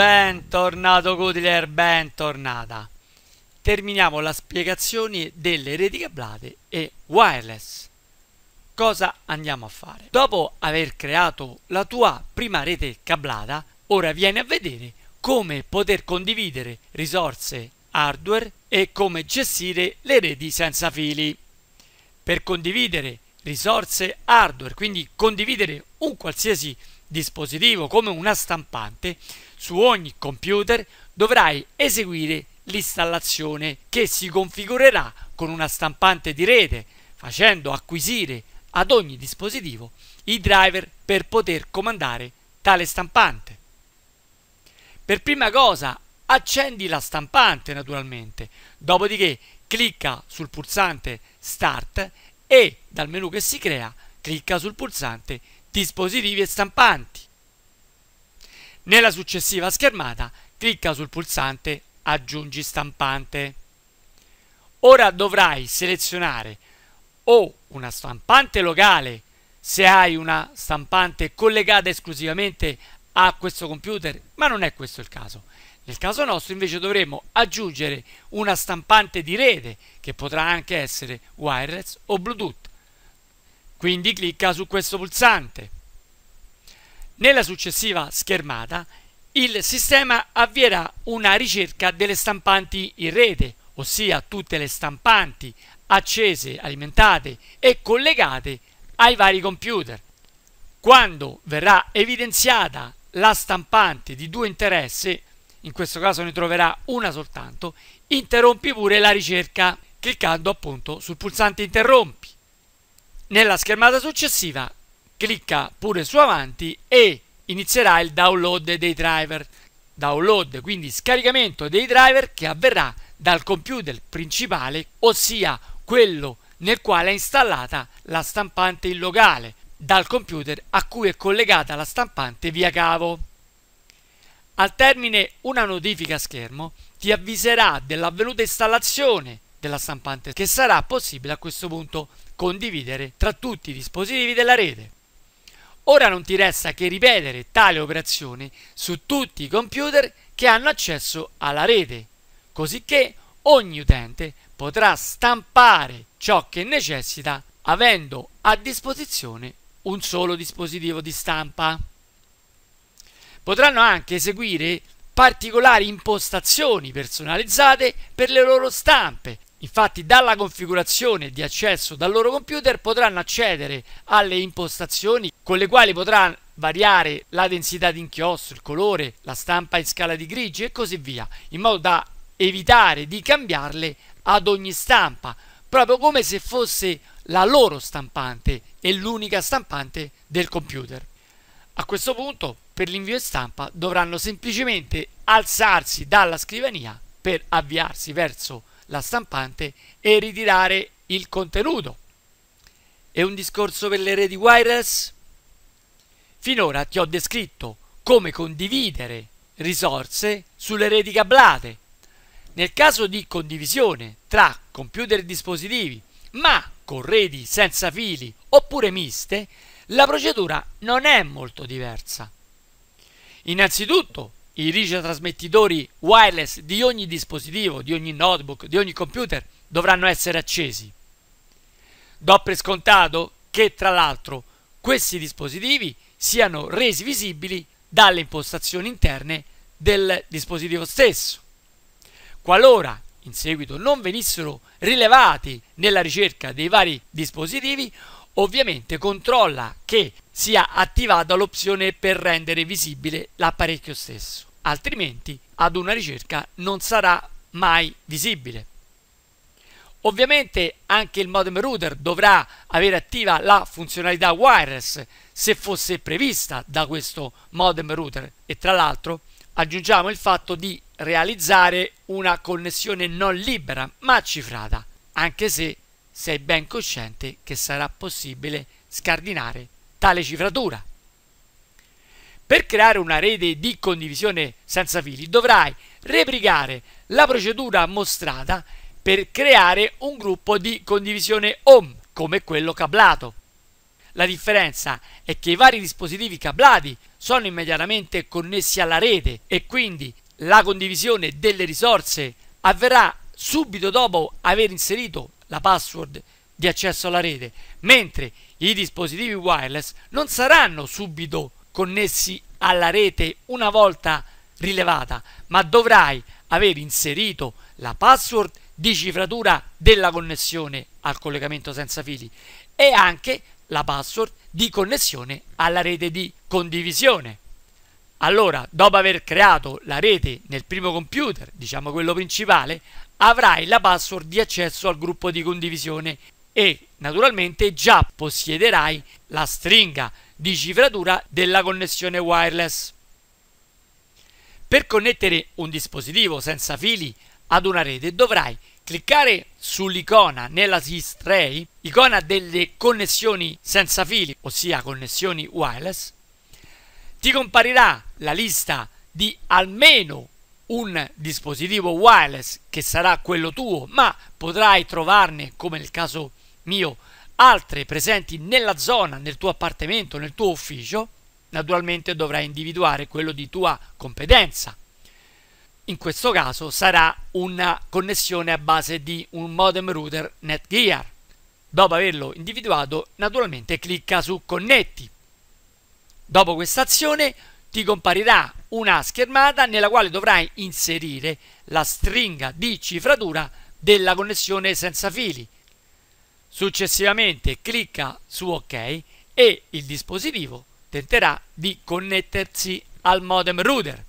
Bentornato Goodler, bentornata. Terminiamo la spiegazione delle reti cablate e wireless. Cosa andiamo a fare? Dopo aver creato la tua prima rete cablata, ora vieni a vedere come poter condividere risorse hardware e come gestire le reti senza fili. Per condividere risorse hardware, quindi condividere un qualsiasi dispositivo come una stampante, su ogni computer dovrai eseguire l'installazione che si configurerà con una stampante di rete, facendo acquisire ad ogni dispositivo i driver per poter comandare tale stampante. Per prima cosa accendi la stampante naturalmente, dopodiché clicca sul pulsante Start e dal menu che si crea clicca sul pulsante Start dispositivi e stampanti. Nella successiva schermata clicca sul pulsante aggiungi stampante. Ora dovrai selezionare o una stampante locale se hai una stampante collegata esclusivamente a questo computer, ma non è questo il caso. Nel caso nostro invece dovremo aggiungere una stampante di rete che potrà anche essere wireless o Bluetooth. Quindi clicca su questo pulsante. Nella successiva schermata il sistema avvierà una ricerca delle stampanti in rete, ossia tutte le stampanti accese, alimentate e collegate ai vari computer. Quando verrà evidenziata la stampante di due interessi, in questo caso ne troverà una soltanto, interrompi pure la ricerca cliccando appunto sul pulsante interrompi. Nella schermata successiva clicca pure su avanti e inizierà il download dei driver. Download, quindi scaricamento dei driver che avverrà dal computer principale, ossia quello nel quale è installata la stampante in locale, dal computer a cui è collegata la stampante via cavo. Al termine una notifica a schermo ti avviserà dell'avvenuta installazione della stampante che sarà possibile a questo punto condividere tra tutti i dispositivi della rete. Ora non ti resta che ripetere tale operazione su tutti i computer che hanno accesso alla rete, cosicché ogni utente potrà stampare ciò che necessita avendo a disposizione un solo dispositivo di stampa. Potranno anche eseguire particolari impostazioni personalizzate per le loro stampe, Infatti dalla configurazione di accesso dal loro computer potranno accedere alle impostazioni con le quali potranno variare la densità di inchiostro, il colore, la stampa in scala di grigio e così via, in modo da evitare di cambiarle ad ogni stampa, proprio come se fosse la loro stampante e l'unica stampante del computer. A questo punto, per l'invio in stampa dovranno semplicemente alzarsi dalla scrivania per avviarsi verso la stampante e ritirare il contenuto. È un discorso per le reti wireless? Finora ti ho descritto come condividere risorse sulle reti cablate. Nel caso di condivisione tra computer e dispositivi, ma con reti senza fili oppure miste, la procedura non è molto diversa. Innanzitutto i ricetrasmettitori wireless di ogni dispositivo, di ogni notebook, di ogni computer dovranno essere accesi. Do per scontato che tra l'altro questi dispositivi siano resi visibili dalle impostazioni interne del dispositivo stesso. Qualora in seguito non venissero rilevati nella ricerca dei vari dispositivi, ovviamente controlla che sia attivata l'opzione per rendere visibile l'apparecchio stesso altrimenti ad una ricerca non sarà mai visibile. Ovviamente anche il modem router dovrà avere attiva la funzionalità wireless se fosse prevista da questo modem router e tra l'altro aggiungiamo il fatto di realizzare una connessione non libera ma cifrata, anche se sei ben cosciente che sarà possibile scardinare tale cifratura. Per creare una rete di condivisione senza fili dovrai replicare la procedura mostrata per creare un gruppo di condivisione home come quello cablato. La differenza è che i vari dispositivi cablati sono immediatamente connessi alla rete e quindi la condivisione delle risorse avverrà subito dopo aver inserito la password di accesso alla rete, mentre i dispositivi wireless non saranno subito connessi connessi alla rete una volta rilevata, ma dovrai aver inserito la password di cifratura della connessione al collegamento senza fili e anche la password di connessione alla rete di condivisione. Allora, dopo aver creato la rete nel primo computer, diciamo quello principale, avrai la password di accesso al gruppo di condivisione e naturalmente già possiederai la stringa di cifratura della connessione wireless. Per connettere un dispositivo senza fili ad una rete dovrai cliccare sull'icona nella SysTray, icona delle connessioni senza fili, ossia connessioni wireless, ti comparirà la lista di almeno un dispositivo wireless che sarà quello tuo, ma potrai trovarne, come nel caso mio altre presenti nella zona, nel tuo appartamento, nel tuo ufficio, naturalmente dovrai individuare quello di tua competenza. In questo caso sarà una connessione a base di un modem router Netgear. Dopo averlo individuato, naturalmente clicca su Connetti. Dopo questa azione ti comparirà una schermata nella quale dovrai inserire la stringa di cifratura della connessione senza fili Successivamente clicca su OK e il dispositivo tenterà di connettersi al modem router.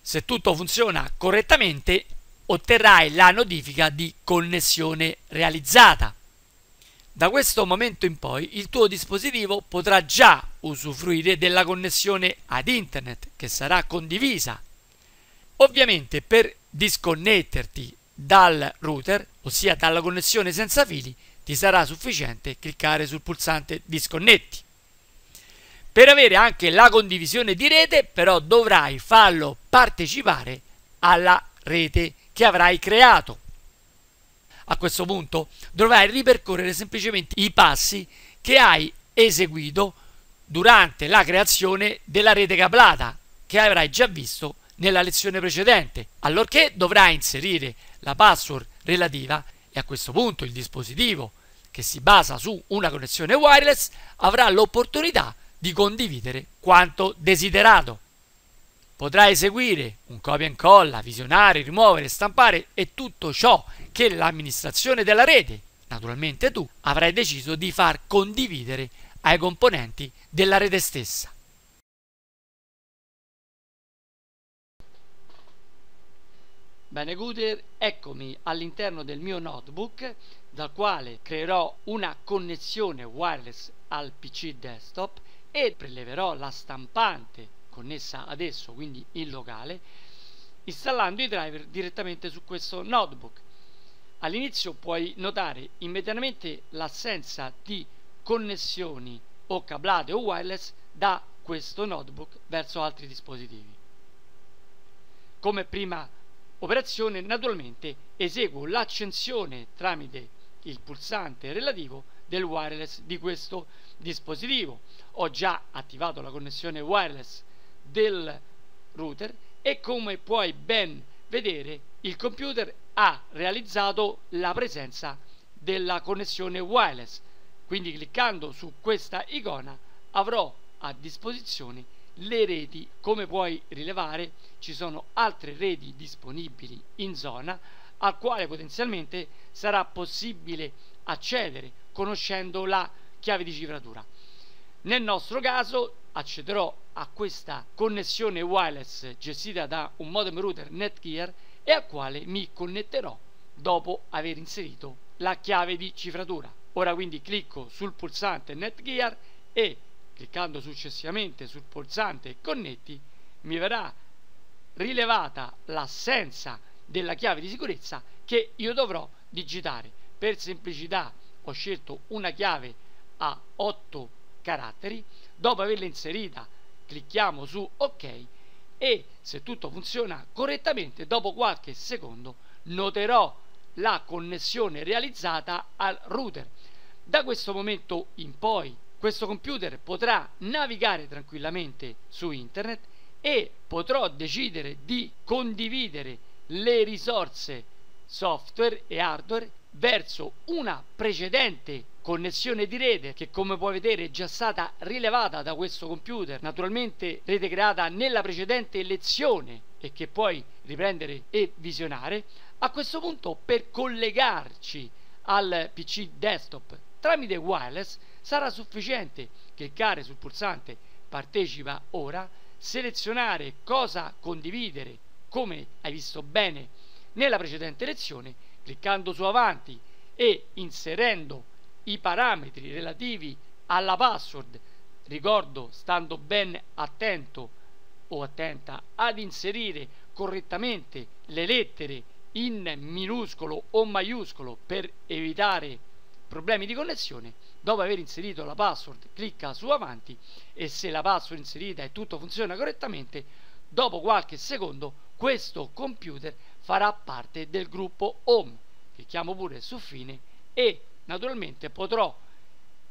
Se tutto funziona correttamente otterrai la notifica di connessione realizzata. Da questo momento in poi il tuo dispositivo potrà già usufruire della connessione ad internet che sarà condivisa. Ovviamente per disconnetterti dal router, ossia dalla connessione senza fili, ti sarà sufficiente cliccare sul pulsante disconnetti. Per avere anche la condivisione di rete, però dovrai farlo partecipare alla rete che avrai creato. A questo punto dovrai ripercorrere semplicemente i passi che hai eseguito durante la creazione della rete cablata che avrai già visto nella lezione precedente, allorché dovrà inserire la password relativa e a questo punto il dispositivo che si basa su una connessione wireless avrà l'opportunità di condividere quanto desiderato. Potrà eseguire un copia e incolla, visionare, rimuovere, stampare e tutto ciò che l'amministrazione della rete, naturalmente tu, avrai deciso di far condividere ai componenti della rete stessa. Bene Guter, eccomi all'interno del mio notebook dal quale creerò una connessione wireless al PC desktop e preleverò la stampante connessa ad esso, quindi il locale, installando i driver direttamente su questo notebook. All'inizio puoi notare immediatamente l'assenza di connessioni o cablate o wireless da questo notebook verso altri dispositivi. Come prima operazione naturalmente eseguo l'accensione tramite il pulsante relativo del wireless di questo dispositivo. Ho già attivato la connessione wireless del router e come puoi ben vedere il computer ha realizzato la presenza della connessione wireless. Quindi cliccando su questa icona avrò a disposizione le reti, come puoi rilevare, ci sono altre reti disponibili in zona al quale potenzialmente sarà possibile accedere conoscendo la chiave di cifratura. Nel nostro caso accederò a questa connessione wireless gestita da un modem router Netgear e al quale mi connetterò dopo aver inserito la chiave di cifratura. Ora quindi clicco sul pulsante Netgear e cliccando successivamente sul pulsante connetti mi verrà rilevata l'assenza della chiave di sicurezza che io dovrò digitare per semplicità ho scelto una chiave a 8 caratteri dopo averla inserita clicchiamo su ok e se tutto funziona correttamente dopo qualche secondo noterò la connessione realizzata al router da questo momento in poi questo computer potrà navigare tranquillamente su internet e potrò decidere di condividere le risorse software e hardware verso una precedente connessione di rete che come puoi vedere è già stata rilevata da questo computer naturalmente rete creata nella precedente lezione e che puoi riprendere e visionare a questo punto per collegarci al pc desktop tramite wireless sarà sufficiente cliccare sul pulsante partecipa ora, selezionare cosa condividere come hai visto bene nella precedente lezione, cliccando su avanti e inserendo i parametri relativi alla password, ricordo stando ben attento o attenta ad inserire correttamente le lettere in minuscolo o maiuscolo per evitare problemi di connessione, dopo aver inserito la password clicca su avanti e se la password inserita e tutto funziona correttamente, dopo qualche secondo questo computer farà parte del gruppo home, clicchiamo pure su fine e naturalmente potrò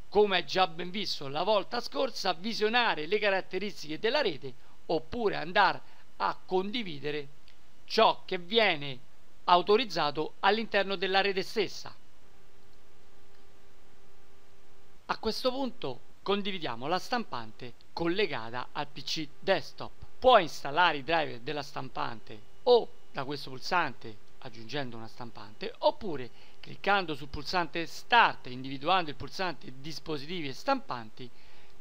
come già ben visto la volta scorsa, visionare le caratteristiche della rete oppure andare a condividere ciò che viene autorizzato all'interno della rete stessa. A questo punto condividiamo la stampante collegata al PC desktop. Puoi installare i driver della stampante o da questo pulsante aggiungendo una stampante oppure cliccando sul pulsante Start individuando il pulsante Dispositivi e stampanti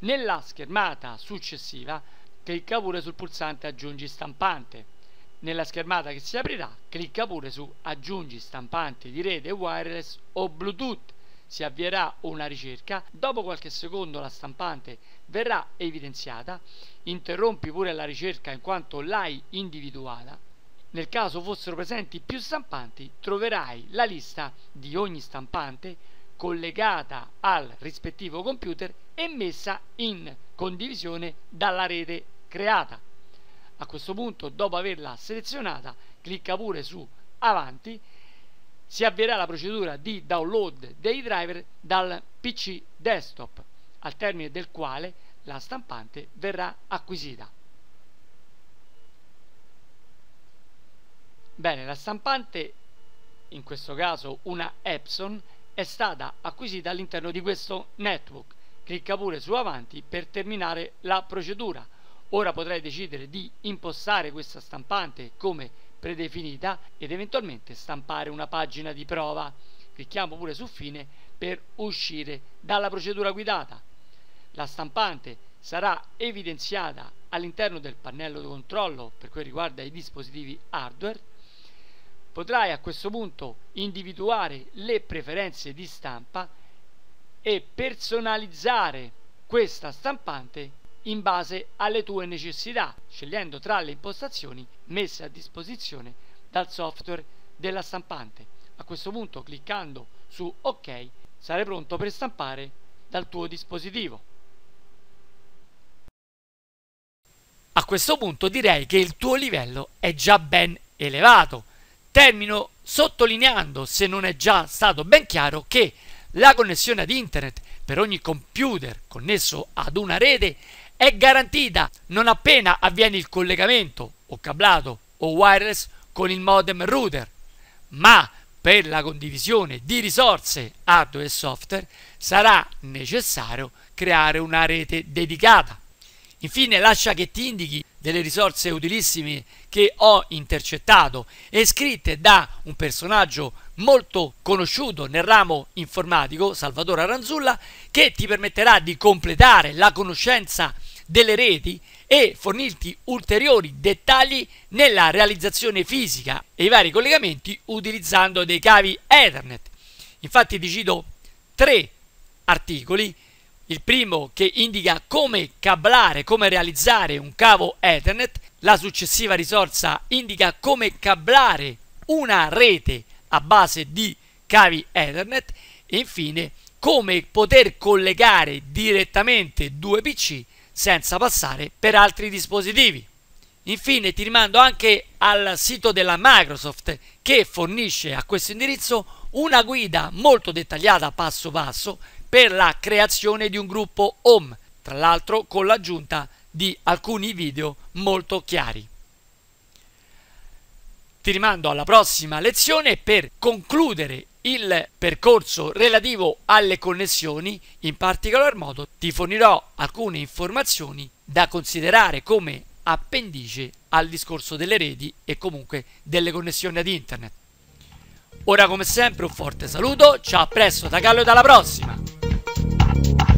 nella schermata successiva clicca pure sul pulsante Aggiungi stampante. Nella schermata che si aprirà clicca pure su Aggiungi stampante di rete wireless o Bluetooth si avvierà una ricerca, dopo qualche secondo la stampante verrà evidenziata, interrompi pure la ricerca in quanto l'hai individuata. Nel caso fossero presenti più stampanti, troverai la lista di ogni stampante collegata al rispettivo computer e messa in condivisione dalla rete creata. A questo punto, dopo averla selezionata, clicca pure su Avanti si avvierà la procedura di download dei driver dal PC desktop, al termine del quale la stampante verrà acquisita. Bene, la stampante, in questo caso una Epson, è stata acquisita all'interno di questo network. Clicca pure su avanti per terminare la procedura. Ora potrai decidere di impostare questa stampante come predefinita ed eventualmente stampare una pagina di prova. Clicchiamo pure su fine per uscire dalla procedura guidata. La stampante sarà evidenziata all'interno del pannello di controllo per quel riguarda i dispositivi hardware. Potrai a questo punto individuare le preferenze di stampa e personalizzare questa stampante in base alle tue necessità, scegliendo tra le impostazioni messe a disposizione dal software della stampante. A questo punto cliccando su OK sarai pronto per stampare dal tuo dispositivo. A questo punto direi che il tuo livello è già ben elevato. Termino sottolineando, se non è già stato ben chiaro, che la connessione ad internet per ogni computer connesso ad una rete è garantita non appena avviene il collegamento o cablato o wireless con il modem router, ma per la condivisione di risorse hardware e software sarà necessario creare una rete dedicata. Infine lascia che ti indichi delle risorse utilissime che ho intercettato e scritte da un personaggio molto conosciuto nel ramo informatico, Salvatore Aranzulla, che ti permetterà di completare la conoscenza delle reti e fornirti ulteriori dettagli nella realizzazione fisica e i vari collegamenti utilizzando dei cavi Ethernet. Infatti ti cito tre articoli il primo che indica come cablare, come realizzare un cavo Ethernet, la successiva risorsa indica come cablare una rete a base di cavi Ethernet e infine come poter collegare direttamente due PC senza passare per altri dispositivi. Infine ti rimando anche al sito della Microsoft che fornisce a questo indirizzo una guida molto dettagliata passo passo per la creazione di un gruppo home, tra l'altro con l'aggiunta di alcuni video molto chiari. Ti rimando alla prossima lezione per concludere il percorso relativo alle connessioni, in particolar modo ti fornirò alcune informazioni da considerare come appendice al discorso delle reti e comunque delle connessioni ad internet. Ora come sempre un forte saluto, ciao a presto da Gallo e dalla prossima! Bye.